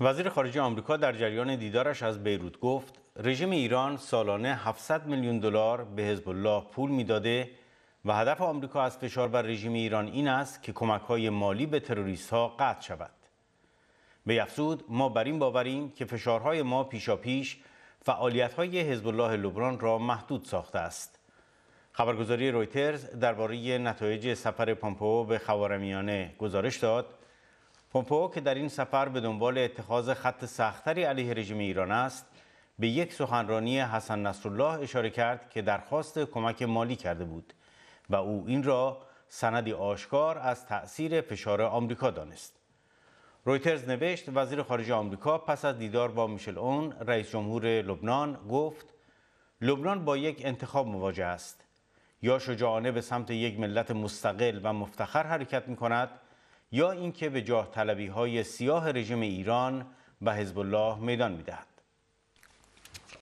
وزیر خارجه آمریکا در جریان دیدارش از بیروت گفت رژیم ایران سالانه 700 میلیون دلار به حزب الله پول میداده و هدف آمریکا از فشار بر رژیم ایران این است که کمکهای مالی به تروریست ها قطع شود. به افزود ما بر این باوریم که فشارهای ما پیشاپیش های حزب الله لبنان را محدود ساخته است. خبرگزاری رویترز درباره نتایج سفر پامپو به خوارمیانه گزارش داد پومپو که در این سفر به دنبال اتخاذ خط سختری علیه رژیم ایران است به یک سخنرانی حسن نصرالله اشاره کرد که درخواست کمک مالی کرده بود و او این را سندی آشکار از تأثیر فشار آمریکا دانست. رویترز نوشت وزیر خارجه آمریکا پس از دیدار با میشل اون رئیس جمهور لبنان گفت لبنان با یک انتخاب مواجه است یا شجاعانه به سمت یک ملت مستقل و مفتخر حرکت می کند یا اینکه به جاه طلبی های سیاه رژیم ایران و حزب الله میدان میدهد